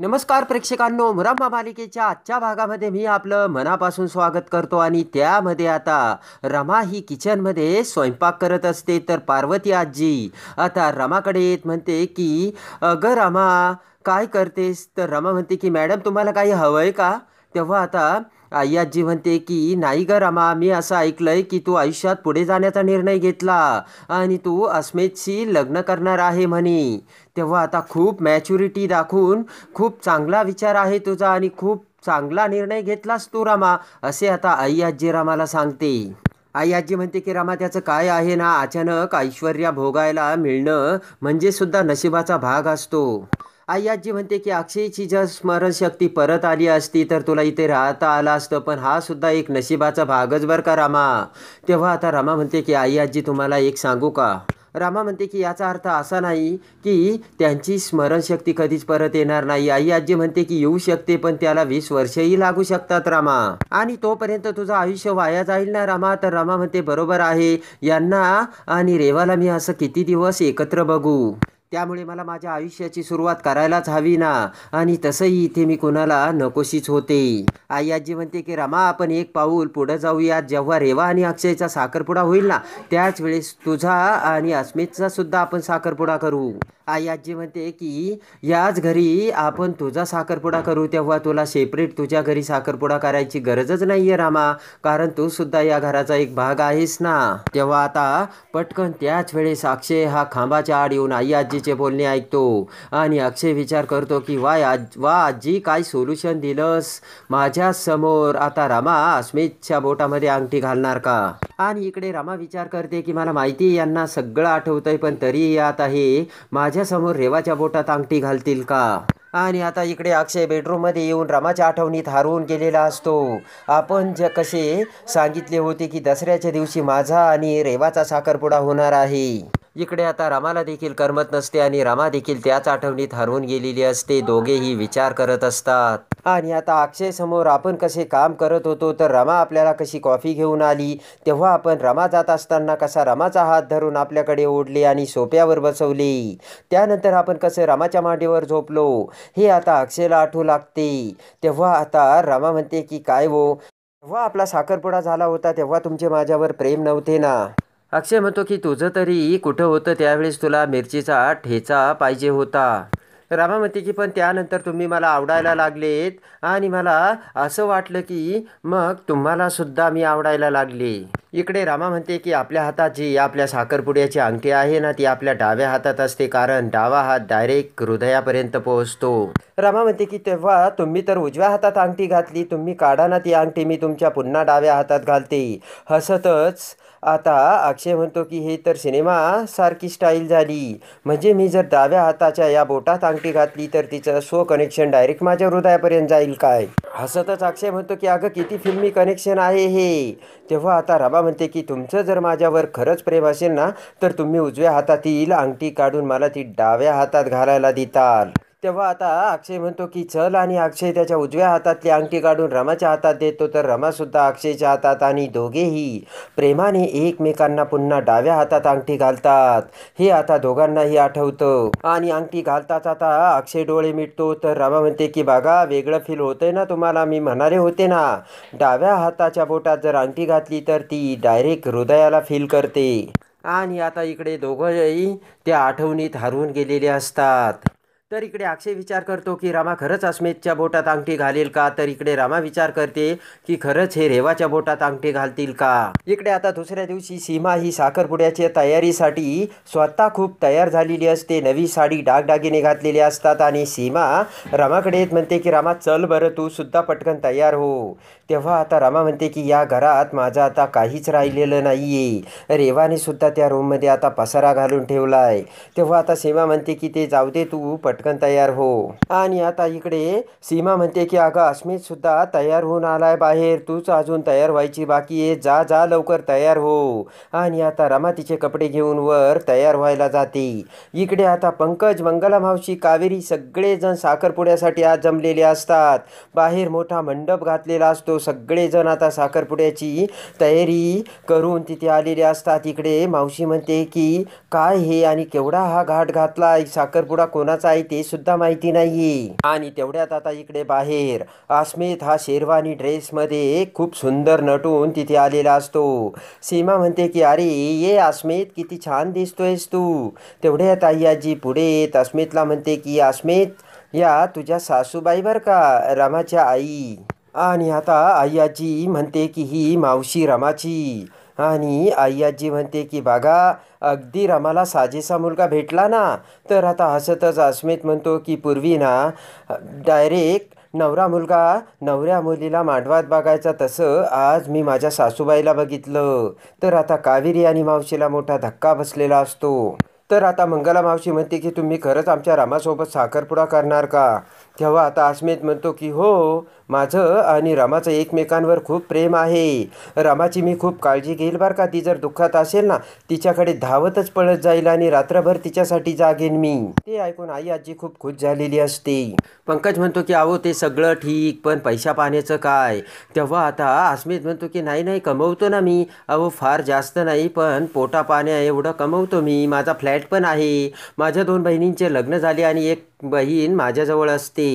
नमस्कार प्रेक्षकांनो रम्मा मालिकेच्या आजच्या भागामध्ये मी आपलं मनापासून स्वागत करतो आणि त्यामध्ये आता रमा ही किचनमध्ये स्वयंपाक करत असते तर पार्वती आजी आता रमाकडे येत म्हणते की अगं रमा काय करतेस तर रमा म्हणते की मॅडम तुम्हाला काही हवं आहे का तेव्हा आता आई आजी म्हणते की नाही ग रमा मी असं ऐकलंय की तू आयुष्यात पुढे जाण्याचा निर्णय घेतला आणि तू अस्मितशी लग्न करणार आहे म्हणे तेव्हा आता खूप मॅच्युरिटी दाखवून खूप चांगला विचार आहे तुझा आणि खूप चांगला निर्णय घेतलास तू रमा असे आता आई आजी रमाला सांगते आई आजी म्हणते की रामा त्याचं काय आहे ना अचानक ऐश्वर्या भोगायला मिळणं म्हणजे सुद्धा नशिबाचा भाग असतो आई आजी म्हणते की अक्षयची जर स्मरणशक्ती परत आली असती तर तुला इथे राहता आला असतं पण हा सुद्धा एक नशिबाचा भागच बरं का रामा तेव्हा आता रामा म्हणते की आई आजी तुम्हाला एक सांगू का रामा म्हणते की याचा अर्थ असा नाही की त्यांची स्मरणशक्ती कधीच परत येणार नाही आई आजी म्हणते की येऊ शकते पण त्याला वीस वर्षही लागू शकतात रामा आणि तोपर्यंत तुझं आयुष्य वाया जाईल ना रामा तर रामा म्हणते बरोबर आहे यांना आणि रेवाला मी असं किती दिवस एकत्र बघू त्यामुळे मला माझ्या आयुष्याची सुरुवात करायलाच हवी ना आणि तसंही इथे मी कोणाला नकोशीच होते आई आजी म्हणते की रामा आपण एक पाऊल पुढं जाऊयात जेव्हा रेवा आणि अक्षयचा साखरपुडा होईल ना त्याच वेळेस तुझा आणि अस्मितचा सुद्धा आपण साखरपुडा करू आई आजी म्हणते की याच घरी आपण तुझा साखरपुडा करू तेव्हा तुला सेपरेट तुझ्या घरी साखरपुडा करायची गरजच नाही आहे रामा कारण तू सुद्धा या घराचा एक भाग आहेस ना तेव्हा आता पटकन त्याच वेळेस अक्षय हा खांबाच्या आड येऊन आई आजी आजीचे बोलणे ऐकतो आणि अक्षय विचार करतो की वाय आज वा आजी काय सोल्युशन दिलंस माझ्यासमोर आता रमा अस्मितच्या बोटामध्ये अंगठी घालणार का आणि इकडे रमा विचार करते की मला माहिती यांना सगळं आठवतंय पण तरीही आता हे माझ्यासमोर रेवाच्या बोटात अंगठी घालतील का आणि आता इकडे अक्षय बेडरूममध्ये येऊन रमाच्या आठवणीत हरवून गेलेला असतो आपण जे कसे सांगितले होते की दसऱ्याच्या दिवशी माझा आणि रेवाचा साखरपुडा होणार आहे इकडे आता रमाला देखील करमत नसते आणि रामा देखील त्याच आठवणीत हरवून गेलेली असते दोघेही विचार करत असतात आणि आता अक्षयसमोर आपण कसे काम करत होतो तर रमा आपल्याला कशी कॉफी घेऊन आली तेव्हा आपण रमा जात असताना कसा रमाचा हात धरून आपल्याकडे ओढले आणि सोप्यावर बसवले त्यानंतर आपण कसं रमाच्या मांडीवर झोपलो हे आता अक्षयला आठवू लागते तेव्हा आता रमा म्हणते की काय वो तेव्हा आपला साखरपुडा झाला होता तेव्हा तुमचे माझ्यावर प्रेम नव्हते ना अक्षय म्हणतो की तुझं तरी कुठं होतं त्यावेळेस तुला मिरचीचा ठेचा पाहिजे होता रामा म्हणते की पण त्यानंतर तुम्ही मला आवडायला लागलेत आणि मला असं वाटलं की मग तुम्हाला सुद्धा मी आवडायला लागले इकडे रामा म्हणते की आपल्या हातात जी आपल्या साखरपुड्याची अंगठी आहे ना ती आपल्या डाव्या हातात असते कारण डावा हात डायरेक्ट हृदयापर्यंत पोहोचतो रामा म्हणते की तेव्हा तुम्ही तर उजव्या हातात अंगठी घातली तुम्ही काढा ना ती अंगठी मी तुमच्या पुन्हा डाव्या हातात घालते हसतच आता अक्षय म्हणतो की हे तर सिनेमा सारखी स्टाईल झाली म्हणजे मी जर डाव्या हाताच्या या बोटात अंगठी अंगठी घातली तर तिचं सो कनेक्शन डायरेक्ट माझ्या हृदयापर्यंत जाईल काय हसतच अक्षय म्हणतो की अगं किती फिल्मी कनेक्शन आहे हे तेव्हा आता रबा म्हणते की तुमचं जर माझ्यावर खरंच प्रेम असेल ना तर तुम्ही उजव्या हातातील अंगठी काढून मला ती डाव्या हातात घालायला देताल तेव्हा आता अक्षय म्हणतो की चल आणि अक्षय त्याच्या उजव्या हातातली अंगठी काढून रमाच्या हातात देतो तर रमासुद्धा अक्षयच्या हातात आणि दोघेही प्रेमाने एकमेकांना पुन्हा डाव्या हातात अंगठी घालतात हे आता दोघांनाही आठवतं आणि अंगठी घालताच आता अक्षय डोळे मिटतो तर रमा म्हणते की बागा वेगळं फील होतंय ना तुम्हाला मी म्हणाले होते ना डाव्या हाताच्या बोटात जर अंगठी घातली तर ती डायरेक्ट हृदयाला फील करते आणि आता इकडे दोघंही त्या आठवणीत हरवून गेलेले असतात तर इकडे अक्षय विचार करतो की रामा खरंच अस्मितच्या बोटात अंगठी घालेल का तर इकडे रामा विचार करते की खरंच हे रेवाच्या बोटात अंगठी घालतील का इकडे आता दुसऱ्या दिवशी सीमा ही साखरपुड्याच्या तयारीसाठी स्वतः खूप तयार झालेली असते नवी साडी डागडागिने घातलेली असतात आणि सीमा रामाकडे येत म्हणते की रामा चल बरं तू सुद्धा पटकन तयार हो तेव्हा आता रामा म्हणते की या घरात माझं आता काहीच राहिलेलं नाही आहे रेवाने सुद्धा त्या रूममध्ये आता पसारा घालून ठेवला आहे तेव्हा आता सीमा म्हणते की ते जाऊ दे तू पट पटकन तयार हो आणि आता इकडे सीमा म्हणते की अगं अस्मित सुद्धा तयार होऊन आलाय बाहेर तूच अजून तयार व्हायची बाकी आहे जा जा लवकर तयार हो आणि आता रमा तिचे कपडे घेऊन वर तयार व्हायला जाते इकडे आता पंकज मंगला मावशी कावेरी सगळेजण साखरपुड्यासाठी आज जमलेले असतात बाहेर मोठा मंडप घातलेला असतो सगळेजण आता साखरपुड्याची तयारी करून तिथे आलेले असतात इकडे मावशी म्हणते की काय हे आणि केवढा हा घाट घातला साखरपुडा कोणाचा आहे ते सुद्धा माहिती नाही आणि तेवढ्यात आता इकडे बाहेर अस्मित हा शेरवानी ड्रेसमध्ये खूप सुंदर नटून तिथे आलेला असतो सीमा म्हणते की अरे ये अस्मित किती छान दिसतोयस तू तेवढ्यात आई पुढे येत अस्मितला म्हणते की अस्मित या तुझ्या सासूबाई बर का रमाच्या आई आणि आता आई म्हणते की ही मावशी रमाची आणि आई आजी म्हणते की बागा अगदी रमाला साजेसा मुलगा भेटला ना तर आता हसतच अस्मित म्हणतो की पूर्वी ना डायरेक्ट नवरा मुलगा नवऱ्या मुलीला मांडवात बघायचा तसं आज मी माझ्या सासूबाईला बघितलं तर आता कावेरी आणि मावशीला मोठा धक्का बसलेला असतो तर आता मंगला मावशी म्हणते की तुम्ही खरंच आमच्या रामासोबत साखरपुडा करणार का तेव्हा आता अस्मित म्हणतो की हो माझं आणि रामाचं एकमेकांवर खूप प्रेम आहे रामाची मी खूप काळजी घेईल बरं का ती जर दुःखात असेल ना तिच्याकडे धावतच पळत जाईल आणि रात्रभर तिच्यासाठी जागेन मी ते ऐकून आई आजी खूप खुश झालेली असते पंकज म्हणतो की आहो ते सगळं ठीक पण पैसा पाहण्याचं काय तेव्हा आता अस्मित म्हणतो की नाही नाही कमवतो ना मी अहो फार जास्त नाही पण पोटा पाण्या एवढं कमवतो मी माझा फ्लॅट पण आहे माझ्या दोन बहिणींचे लग्न झाले आणि एक बहीण माझ्याजवळ असते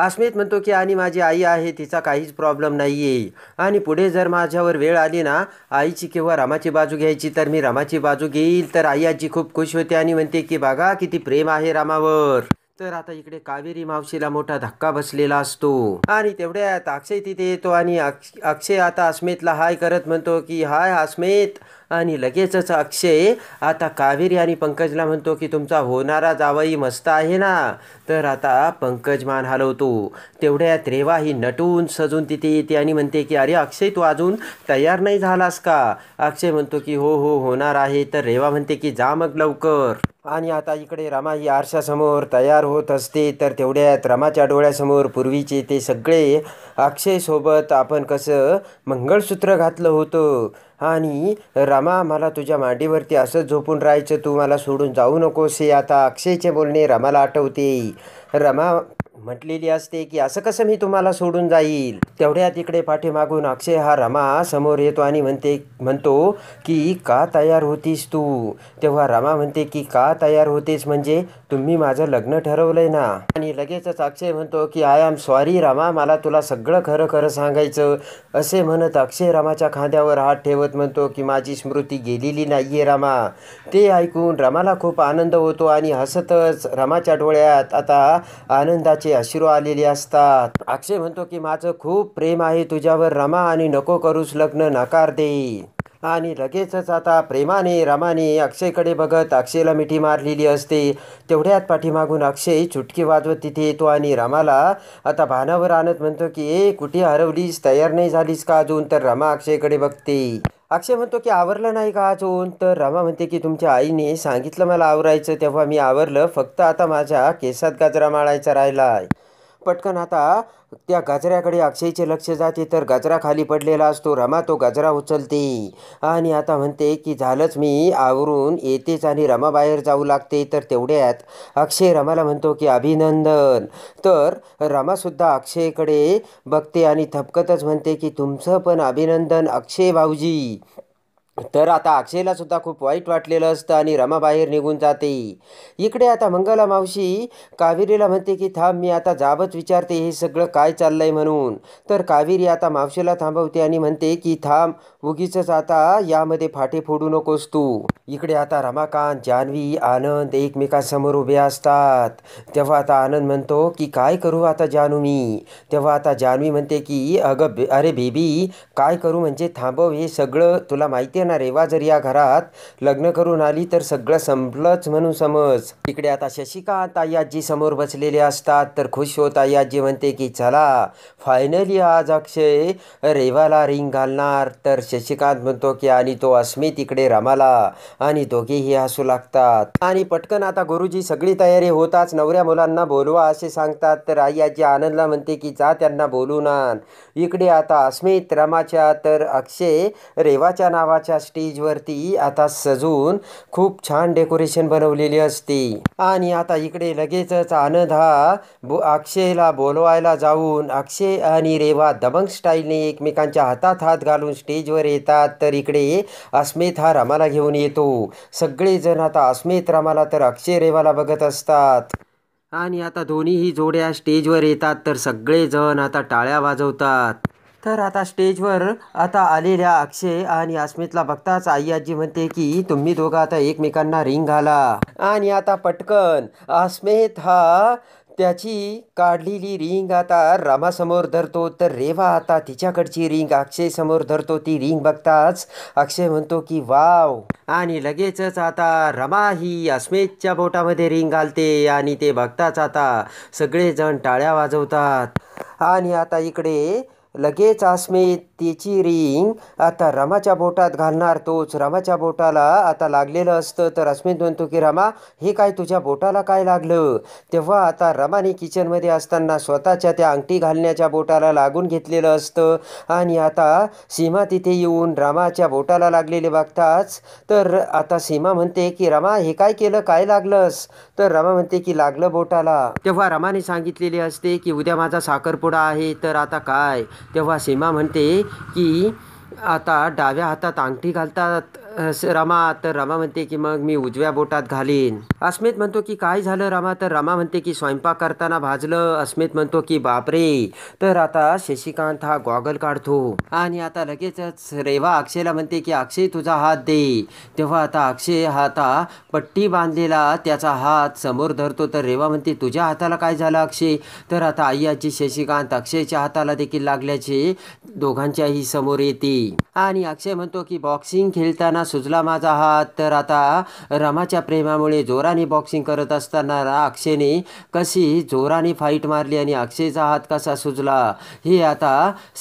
अस्मित म्हणतो की आणि माझी आई आहे तिचा काहीच प्रॉब्लेम नाही आहे आणि पुढे जर माझ्यावर वेळ आली ना आईची किंवा रामाची बाजू घ्यायची तर मी रामाची बाजू घेईल तर आई आजी खूप खुश होते आणि म्हणते की बघा किती प्रेम आहे रामावर तर आता इकडे कावेरी मावशीला मोठा धक्का बसलेला असतो आणि तेवढ्यात अक्षय तिथे येतो आणि अक्षय आता अस्मितला हाय करत म्हणतो की हाय अस्मित आणि लगेचच अक्षय आता कावेरी आणि पंकजला म्हणतो की तुमचा होणारा जावई मस्त आहे ना तर आता पंकज मान हलवतो तेवढ्यात रेवा ही नटून सजून तिथे येते आणि म्हणते की अरे अक्षय तू अजून तयार नाही झालास का अक्षय म्हणतो की हो हो होणार आहे तर रेवा म्हणते की जा मग लवकर आणि आता इकडे रमा ही आरशासमोर तयार होत असते तर तेवढ्यात रमाच्या डोळ्यासमोर पूर्वीचे ते सगळे अक्षयसोबत आपण कसं मंगळसूत्र घातलं होतं आणि रमा मला तुझ्या मांडीवरती असंच झोपून राहायचं तू मला सोडून जाऊ नकोस हे आता अक्षयचे बोलणे रमाला आठवते रमा म्हटलेली असते की असं कसं मी तुम्हाला सोडून जाईल तेवढ्या तिकडे पाठीमागून अक्षय हा रमा समोर येतो आणि म्हणते म्हणतो की का तयार होतीस तू तेव्हा रमा म्हणते की का तयार होतेस म्हणजे तुम्ही माझं लग्न ठरवलंय ना आणि लगेचच अक्षय म्हणतो की आय एम सॉरी रमा मला तुला सगळं खरं खरं सांगायचं असे म्हणत अक्षय रमाच्या खांद्यावर हात ठेवत म्हणतो की माझी स्मृती गेलेली नाहीये रमा ते ऐकून रमाला खूप आनंद होतो आणि हसतच रमाच्या डोळ्यात आता आनंदाचे तिचे अश्रू आलेले असतात अक्षय म्हणतो की माझं खूप प्रेम आहे तुझ्यावर रमा आणि नको करूस लग्न नकार दे आणि लगेचच आता प्रेमाने रमाने अक्षयकडे बघत अक्षयला मिठी मारलेली असते तेवढ्यात पाठीमागून अक्षय चुटकी वाजवत तिथे येतो आणि रमाला आता भानावर आणत म्हणतो की ए कुठे हरवलीस तयार नाही झालीस का अजून तर रमा अक्षयकडे बघते अक्षय म्हणतो की आवरलं नाही का अजून तर रमा म्हणते की तुमच्या आईने सांगितलं मला आवरायचं तेव्हा मी आवरलं फक्त आता माझ्या केसात गाजरा माळायचा राहिला आहे पटकन आता त्या गजऱ्याकडे अक्षयचे लक्ष जाते तर गजरा खाली पडलेला असतो रमा तो गजरा उचलते आणि आता म्हणते की झालंच मी आवरून येतेच आणि रमा बाहेर जाऊ लागते तर तेवढ्यात अक्षय रमाला म्हणतो की अभिनंदन तर रमासुद्धा अक्षयकडे बघते आणि थपकतच म्हणते की तुमचं पण अभिनंदन अक्षय भाऊजी तर आता अक्षयला सुद्धा खूप वाईट वाटलेलं असतं आणि रमा बाहेर निघून जाते इकडे आता मंगला मावशी कावेरीला म्हणते की थांब मी आता जाबच विचारते हे सगळं काय चाललंय म्हणून तर कावेरी आता मावशीला थांबवते आणि म्हणते की थांब उगीच आता यामध्ये फाटे फोडू नकोस तू इकडे आता रमाकांत जान्हवी आनंद एकमेकांसमोर उभे असतात तेव्हा आता आनंद म्हणतो की काय करू आता जानू मी तेव्हा आता जान्हवी म्हणते की अगं अरे बेबी काय करू म्हणजे थांबव हे सगळं तुला माहिती आहे ना रेवा जर या घरात लग्न करून आली तर सगळं संपलंच म्हणून समज इकडे आता शशिकांत आजी समोर बसलेले असतात तर खुश होत आजी म्हणते की चला फायनली आज अक्षय रेवाला रिंग घालणार तर शशिकांत म्हणतो की आणि तो अस्मित इकडे रमाला आणि दोघेही हसू लागतात आणि पटकन आता गुरुजी सगळी तयारी होताच नवऱ्या मुलांना बोलवा असे सांगतात तर आई आजी आनंदला म्हणते की जा त्यांना बोलू ना इकडे आता अस्मित रमाच्या तर अक्षय रेवाच्या नावाच्या स्टेजवरती आता सजून खूप छान डेकोरेशन बनवलेली असते आणि आता इकडे लगेचच आनंद हा बो अक्षयला बोलवायला जाऊन अक्षय आणि रेवा दबंग स्टाईलने एकमेकांच्या हातात हात घालून स्टेजवर येतात तर इकडे अस्मित हा रमाला घेऊन येतो सगळेजण आता अस्मित रमाला तर अक्षय रेवाला बघत असतात आणि आता दोन्हीही जोड्या स्टेजवर येतात तर सगळेजण आता टाळ्या वाजवतात तर आता स्टेजवर आता आलेल्या अक्षय आणि अस्मितला बघताच आई आजी म्हणते की तुम्ही दोघं आता एकमेकांना रिंग घाला आणि आता पटकन अस्मित हा त्याची काढलेली रिंग आता रामासमोर धरतो तर रेवा आता तिच्याकडची रिंग अक्षयसमोर धरतो ती रिंग बघताच अक्षय म्हणतो की वाव आणि लगेचच आता रमा ही अस्मितच्या बोटामध्ये रिंग घालते आणि ते बघताच आता सगळेजण टाळ्या वाजवतात आणि आता इकडे लगेच आसमेत तिची रिंग आता रमाच्या बोटात घालणार तोच रमाच्या बोटाला आता लागलेलं असतं तर अस्मित म्हणतो की रमा हे काय तुझ्या बोटाला काय लागलं तेव्हा आता रमाने किचनमध्ये असताना स्वतःच्या त्या अंगठी घालण्याच्या बोटाला लागून घेतलेलं असतं आणि आता सीमा तिथे येऊन रमाच्या बोटाला लागलेले बघताच तर आता सीमा म्हणते की रमा हे काय केलं काय लागलंस तर रमा म्हणते की लागलं बोटाला तेव्हा रमाने सांगितलेले असते की उद्या माझा साखरपुडा आहे तर आता काय तेव्हा सीमा म्हणते की आता डाव्या हातात अंगठी घालतात रमा तर रमा म्हणते की मग मी उजव्या बोटात घालीन अस्मित म्हणतो की काय झालं रमा तर रमा म्हणते की स्वयंपाक करताना भाजलं अस्मित म्हणतो की बापरे तर आता शशिकांत हा गॉगल काढतो आणि आता लगेचच रेवा अक्षयला म्हणते की अक्षय तुझा हात दे तेव्हा आता अक्षय हा आता पट्टी बांधलेला त्याचा हात समोर धरतो तर रेवा म्हणते तुझ्या हाताला काय झालं अक्षय तर आता आई आजी शशिकांत अक्षयच्या हाताला देखील लागल्याचे दोघांच्याही समोर येते आणि अक्षय म्हणतो की बॉक्सिंग खेळताना सुजला माझा हात तर आता रमाच्या प्रेमामुळे जोराने बॉक्सिंग करत असताना अक्षयने कशी जोराने फाईट मारली आणि अक्षयचा हात कसा सुजला हे आता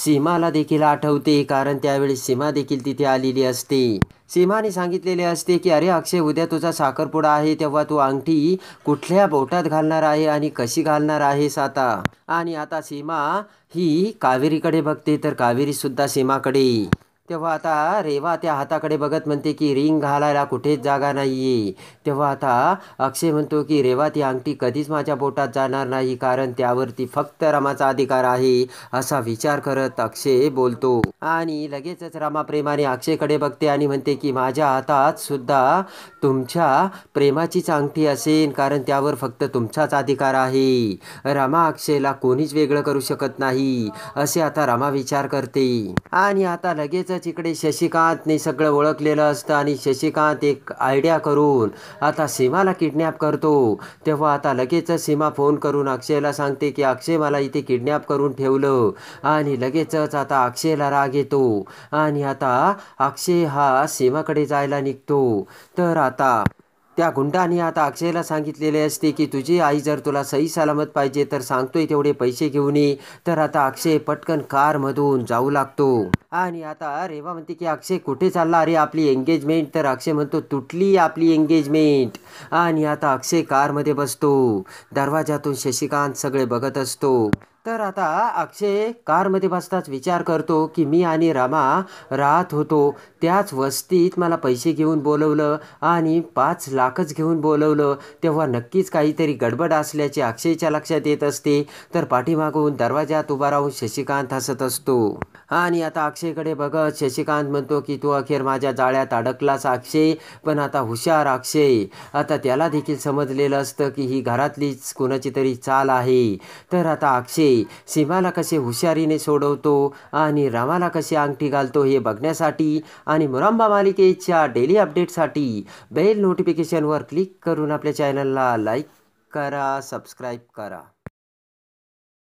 सीमाला देखील आठवते कारण त्यावेळी सीमा देखील तिथे आलेली असते सीमाने सांगितलेले असते की अरे अक्षय उद्या तुझा साखरपुडा आहे तेव्हा तू अंगठी कुठल्या बोटात घालणार आहे आणि कशी घालणार आहे साता आणि आता सीमा ही कावेरीकडे बघते तर कावेरीसुद्धा सीमाकडे तेव्हा आता रेवा त्या हाताकडे बघत म्हणते की रिंग घालायला कुठेच जागा नाही तेव्हा आता अक्षय म्हणतो की रेवा ती अंगठी कधीच माझ्या बोटात जाणार नाही कारण त्यावरती फक्त रमाचा अधिकार आहे असा विचार करत अक्षय बोलतो आणि लगेचच रमा प्रेमाने अक्षयकडे बघते आणि म्हणते की माझ्या हातात सुद्धा तुमच्या प्रेमाचीच अंगठी असेल कारण त्यावर फक्त तुमचाच अधिकार आहे रमा अक्षयला कोणीच वेगळं करू शकत नाही असे आता रमा विचार करते आणि आता लगेच म्हणूनच इकडे शशिकांतने सगळं ओळखलेलं असतं आणि शशिकांत एक आयडिया करून आता सीमाला किडनॅप करतो तेव्हा आता लगेच सीमा फोन करून अक्षयला सांगते की अक्षय मला इथे किडनॅप करून ठेवलं आणि लगेचच आता अक्षयला राग येतो आणि आता अक्षय हा सीमाकडे जायला निघतो तर आता त्या गुंडाने आता अक्षयला सांगितलेले असते की तुझी आई जर तुला सही सलामत पाहिजे तर सांगतोय तेवढे पैसे घेऊन ये तर आता अक्षय पटकन कारमधून जाऊ लागतो आणि आता रेवा म्हणते की अक्षय कुठे चालला अरे आपली एंगेजमेंट तर अक्षय म्हणतो तुटली आपली एंगेजमेंट आणि आता अक्षय कारमध्ये बसतो दरवाजातून शशिकांत सगळे बघत असतो तर आता अक्षय कारमध्ये बसताच विचार करतो की मी आणि रामा राहत होतो त्याच वस्तीत मला पैसे घेऊन बोलवलं आणि पाच लाखच घेऊन बोलवलं तेव्हा नक्कीच काहीतरी गडबड असल्याचे अक्षयच्या लक्षात येत असते तर पाठीमागून दरवाजात उभा राहून शशिकांत हसत असतो आणि आता अक्षयकडे बघत शशिकांत म्हणतो की तू अखेर माझ्या जाळ्यात अडकलास अक्षय पण आता हुशार अक्षय आता त्याला देखील समजलेलं असतं की ही घरातलीच कोणाची तरी चाल आहे तर आता अक्षय होती कसे हुशारीने सोडवतो आणि रामाला कसे अंगठी घालतो हे बघण्यासाठी आणि मुरांबा मालिकेच्या डेली अपडेटसाठी बेल नोटिफिकेशनवर क्लिक करून आपल्या चॅनलला लाईक करा सबस्क्राईब करा